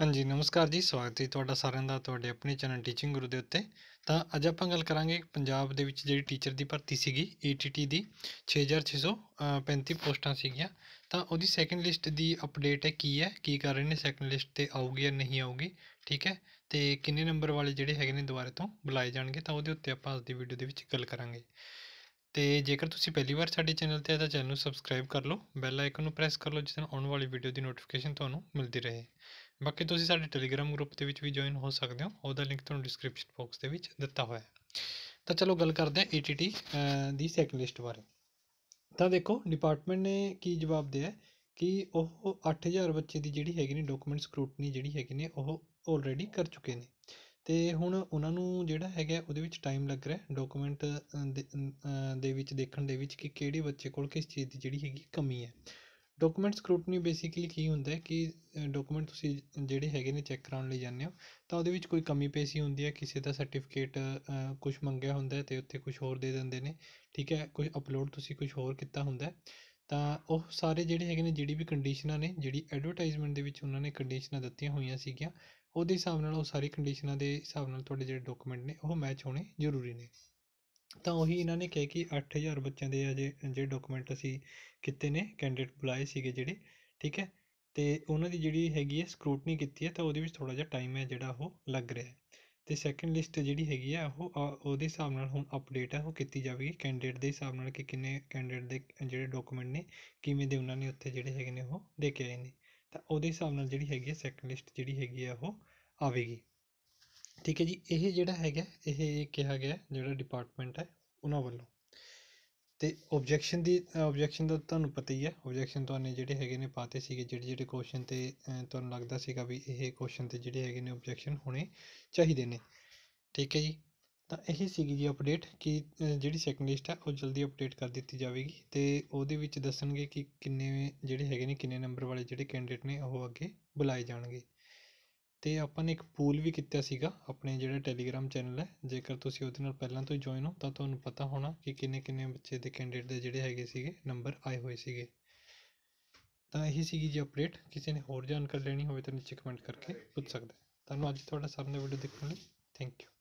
ਹਾਂਜੀ ਨਮਸਕਾਰ ਜੀ ਸਵਾਗਤ ਹੈ ਤੁਹਾਡਾ ਸਾਰਿਆਂ ਦਾ ਤੁਹਾਡੇ ਆਪਣੇ ਚੈਨਲ ਟੀਚਿੰਗ ਗੁਰੂ ਦੇ ਉੱਤੇ ਤਾਂ ਅੱਜ ਆਪਾਂ ਗੱਲ ਕਰਾਂਗੇ ਪੰਜਾਬ ਦੇ ਵਿੱਚ ਜਿਹੜੀ ਟੀਚਰ ਦੀ ਭਰਤੀ ਸੀਗੀ ਏਟੀਟੀ ਦੀ 6635 ਪੋਸਟਾਂ ਸੀਗੀਆਂ ਤਾਂ ਉਹਦੀ ਸੈਕੰਡ ਲਿਸਟ ਦੀ ਅਪਡੇਟ ਹੈ ਕੀ ਹੈ ਕੀ ਕਰ ਰਹੇ ਨੇ ਸੈਕੰਡ ਲਿਸਟ ਤੇ ਆਊਗੀ ਜਾਂ ਨਹੀਂ ਆਊਗੀ ਠੀਕ ਹੈ ਤੇ ਕਿੰਨੇ ਨੰਬਰ ਵਾਲੇ ਜਿਹੜੇ ਹੈਗੇ ਨੇ ਦੁਬਾਰੇ ਤੋਂ ਬੁਲਾਏ ਜਾਣਗੇ ਤਾਂ ਉਹਦੇ ਉੱਤੇ ਆਪਾਂ ਅੱਜ ਦੀ ਵੀਡੀਓ ਦੇ ਵਿੱਚ ਗੱਲ ਕਰਾਂਗੇ ਤੇ ਜੇਕਰ ਤੁਸੀਂ ਪਹਿਲੀ ਵਾਰ ਸਾਡੇ ਚੈਨਲ ਤੇ ਆਏ ਤਾਂ ਚੈਨਲ ਨੂੰ ਸਬਸਕ੍ਰਾਈਬ ਕਰ ਲਓ ਬੈਲ ਆਈਕਨ ਨੂੰ ਪ੍ਰੈਸ ਕਰ ਲਓ ਜਿਸ ਨਾਲ ਆਉਣ ਵਾਲੀ ਵੀਡੀਓ ਦੀ ਨੋਟੀਫਿਕੇਸ਼ਨ ਤੁਹਾਨੂੰ ਮਿਲਦੀ ਰਹੇ ਬਾਕੀ ਤੁਸੀਂ ਸਾਡੇ ਟੈਲੀਗ੍ਰam ਗਰੁੱਪ ਦੇ ਵਿੱਚ ਵੀ ਜੁਆਇਨ ਹੋ ਸਕਦੇ ਹੋ ਉਹਦਾ ਲਿੰਕ ਤੁਹਾਨੂੰ ਡਿਸਕ੍ਰਿਪਸ਼ਨ ਬਾਕਸ ਦੇ ਵਿੱਚ ਦਿੱਤਾ ਹੋਇਆ ਹੈ ਤਾਂ ਚਲੋ ਗੱਲ ਕਰਦੇ ਹਾਂ ਏਟੀਟੀ ਦੀ ਸੈਕੰਡ ਲਿਸਟ ਬਾਰੇ ਤਾਂ ਦੇਖੋ ਡਿਪਾਰਟਮੈਂਟ ਨੇ ਕੀ ਜਵਾਬ ਦਿਆ ਕਿ ਉਹ 8000 ਬੱਚੇ ਦੀ ਜਿਹੜੀ ਹੈਗੀ ਨੇ ਡਾਕੂਮੈਂਟ ਸਕ੍ਰੂਟਨੀ ਜਿਹੜੀ ਹੈਗੀ ਨੇ ਉਹ ਆਲਰੇਡੀ ਕਰ ਚੁੱਕੇ ਨੇ ਅਤੇ ਹੁਣ ਉਹਨਾਂ ਨੂੰ ਜਿਹੜਾ ਹੈਗਾ ਉਹਦੇ ਵਿੱਚ ਟਾਈਮ ਲੱਗ ਰਿਹਾ ਡਾਕੂਮੈਂਟ ਦੇ ਦੇ ਵਿੱਚ ਦੇਖਣ ਦੇ ਵਿੱਚ ਕਿ ਕਿਹੜੇ ਬੱਚੇ ਕੋਲ ਕਿਸ ਚੀਜ਼ ਦੀ ਜਿਹੜੀ ਹੈਗੀ ਕਮੀ ਹੈ ਡਾਕੂਮੈਂਟ ਸਕ੍ਰੂਟਨੀ ਬੇਸਿਕਲੀ ਕੀ ਹੁੰਦਾ ਕਿ ਡਾਕੂਮੈਂਟ ਤੁਸੀਂ ਜਿਹੜੇ ਹੈਗੇ ਨੇ ਚੈੱਕ ਕਰਾਉਣ ਲਈ ਜਾਂਦੇ ਹੋ ਤਾਂ ਉਹਦੇ ਵਿੱਚ ਕੋਈ ਕਮੀ ਪੇਸ਼ੀ ਹੁੰਦੀ ਹੈ ਕਿਸੇ ਦਾ ਸਰਟੀਫਿਕੇਟ ਕੁਛ ਮੰਗਿਆ ਹੁੰਦਾ ਅਤੇ ਉੱਥੇ ਕੁਛ ਹੋਰ ਦੇ ਦਿੰਦੇ ਨੇ ਠੀਕ ਹੈ ਕੋਈ ਅਪਲੋਡ ਤੁਸੀਂ ਕੁਛ ਹੋਰ ਕੀਤਾ ਹੁੰਦਾ ਤਾਂ ਉਹ ਸਾਰੇ ਜਿਹੜੇ ਹੈਗੇ ਨੇ ਜਿਹੜੀ ਵੀ ਕੰਡੀਸ਼ਨਾਂ ਨੇ ਜਿਹੜੀ ਐਡਵਰਟਾਈਜ਼ਮੈਂਟ ਦੇ ਵਿੱਚ ਉਹਨਾਂ ਨੇ ਕੰਡੀਸ਼ਨਾਂ ਦਿੱਤੀਆਂ ਹੋਈਆਂ ਸੀਗੀਆਂ ਉਹਦੇ ਹਿਸਾਬ ਨਾਲ ਉਹ ਸਾਰੀ ਕੰਡੀਸ਼ਨਾਂ ਦੇ ਹਿਸਾਬ ਨਾਲ ਤੁਹਾਡੇ ਜਿਹੜੇ ਡਾਕੂਮੈਂਟ ਨੇ ਉਹ ਮੈਚ ਹੋਣੇ ਜ਼ਰੂਰੀ ਨੇ ਤਾਂ ਉਹੀ ਇਹਨਾਂ ਨੇ ਕਿਹਾ ਕਿ 8000 ਬੱਚਿਆਂ ਦੇ ਅਜੇ ਜਿਹੜੇ ਡਾਕੂਮੈਂਟ ਅਸੀਂ ਕਿਤੇ ਨੇ ਕੈਂਡੀਡੇਟ ਬੁਲਾਏ ਸੀਗੇ ਜਿਹੜੇ ਠੀਕ ਹੈ ਤੇ ਉਹਨਾਂ ਦੀ ਜਿਹੜੀ ਹੈਗੀ ਹੈ ਸਕਰੂਟਨੀ ਕੀਤੀ ਹੈ ਤਾਂ ਉਹਦੇ ਵਿੱਚ ਥੋੜਾ ਜਿਹਾ ਟਾਈਮ ਹੈ ਜਿਹੜਾ ਉਹ ਲੱਗ ਰਿਹਾ ਹੈ ਅਤੇ ਸੈਕਿੰਡ ਲਿਸਟ ਜਿਹੜੀ ਹੈਗੀ ਆ ਉਹ ਉਹਦੇ ਹਿਸਾਬ ਨਾਲ ਹੁਣ ਅਪਡੇਟ ਆ ਉਹ ਕੀਤੀ ਜਾਵੇਗੀ ਕੈਂਡੀਡੇਟ ਦੇ ਹਿਸਾਬ ਨਾਲ ਕਿ ਕਿੰਨੇ ਕੈਂਡੀਡੇਟ ਦੇ ਜਿਹੜੇ ਡਾਕੂਮੈਂਟ ਨੇ ਕਿਵੇਂ ਦੇ ਉਹਨਾਂ ਨੇ ਉੱਥੇ ਜਿਹੜੇ ਹੈਗੇ ਨੇ ਉਹ ਦੇ ਕੇ ਆਏ ਨੇ ਤਾਂ ਉਹਦੇ ਹਿਸਾਬ ਨਾਲ ਜਿਹੜੀ ਹੈਗੀ ਹੈ ਸੈਕਿੰਡ ਲਿਸਟ ਜਿਹੜੀ ਹੈਗੀ ਆ ਉਹ ਆਵੇਗੀ ਠੀਕ ਹੈ ਜੀ ਇਹ ਜਿਹੜਾ ਹੈਗਾ ਇਹ ਕਿਹਾ ਗਿਆ ਜਿਹੜਾ ਡਿਪਾਰਟਮੈਂਟ ਹੈ ਉਹਨਾਂ ਵੱਲੋਂ ਤੇ ਆਬਜੈਕਸ਼ਨ ਦੀ ਆਬਜੈਕਸ਼ਨ ਦਾ ਤੁਹਾਨੂੰ ਪਤਾ ਹੀ ਹੈ ਆਬਜੈਕਸ਼ਨ ਤੁਹਾਨੇ ਜਿਹੜੇ ਹੈਗੇ ਨੇ ਪਾਤੇ ਸੀਗੇ ਜਿਹੜੇ ਜਿਹੜੇ ਕੁਐਸਚਨ ਤੇ ਤੁਹਾਨੂੰ ਲੱਗਦਾ ਸੀਗਾ ਵੀ ਇਹ ਕੁਐਸਚਨ ਤੇ ਜਿਹੜੇ ਹੈਗੇ ਨੇ ਆਬਜੈਕਸ਼ਨ ਹੋਣੇ ਚਾਹੀਦੇ ਨੇ ਠੀਕ ਹੈ ਜੀ ਤਾਂ ਇਹੀ ਸੀਗੀ ਜੀ ਅਪਡੇਟ ਕਿ ਜਿਹੜੀ ਸੈਕਿੰਡ ਲਿਸਟ ਹੈ ਉਹ ਜਲਦੀ ਅਪਡੇਟ ਕਰ ਦਿੱਤੀ ਜਾਵੇਗੀ ਤੇ ਉਹਦੇ ਵਿੱਚ ਦੱਸਣਗੇ ਕਿ ਕਿੰਨੇ ਜਿਹੜੇ ਹੈਗੇ ਨੇ ਕਿੰਨੇ ਨੰਬਰ ਵਾਲੇ ਜਿਹੜੇ ਕੈਂਡੀਡੇਟ ਨੇ ਉਹ ਅੱਗੇ ਬੁਲਾਏ ਜਾਣਗੇ ਅਤੇ ਆਪਾਂ ਨੇ ਇੱਕ ਪੂਲ ਵੀ ਕੀਤਾ ਸੀਗਾ ਆਪਣੇ ਜਿਹੜਾ ਟੈਲੀਗ੍ਰਾਮ ਚੈਨਲ ਹੈ ਜੇਕਰ ਤੁਸੀਂ ਉਹਦੇ ਨਾਲ ਪਹਿਲਾਂ ਤੋਂ ਜੁਆਇਨ ਹੋ ਤਾਂ ਤੁਹਾਨੂੰ ਪਤਾ ਹੋਣਾ ਕਿ ਕਿੰਨੇ ਕਿੰਨੇ ਬੱਚੇ ਦੇ ਕੈਂਡੀਡੇਟ ਦੇ ਜਿਹੜੇ ਹੈਗੇ ਸੀਗੇ ਨੰਬਰ ਆਏ ਹੋਏ ਸੀਗੇ ਤਾਂ ਇਹੀ ਸੀਗੀ ਜੀ ਅਪਡੇਟ ਕਿਸੇ ਨੇ ਹੋਰ ਜਾਣਕਾਰੀ ਲੈਣੀ ਹੋਵੇ ਤਾਂ ਨੀਚੇ ਕਮੈਂਟ ਕਰਕੇ ਪੁੱਛ ਸਕਦਾ ਤੁਹਾਨੂੰ ਅੱਜ ਤੁਹਾਡਾ ਸਾਹਮਣੇ ਵੀਡੀਓ ਦੇਖਣ ਲਈ ਥੈਂਕ ਯੂ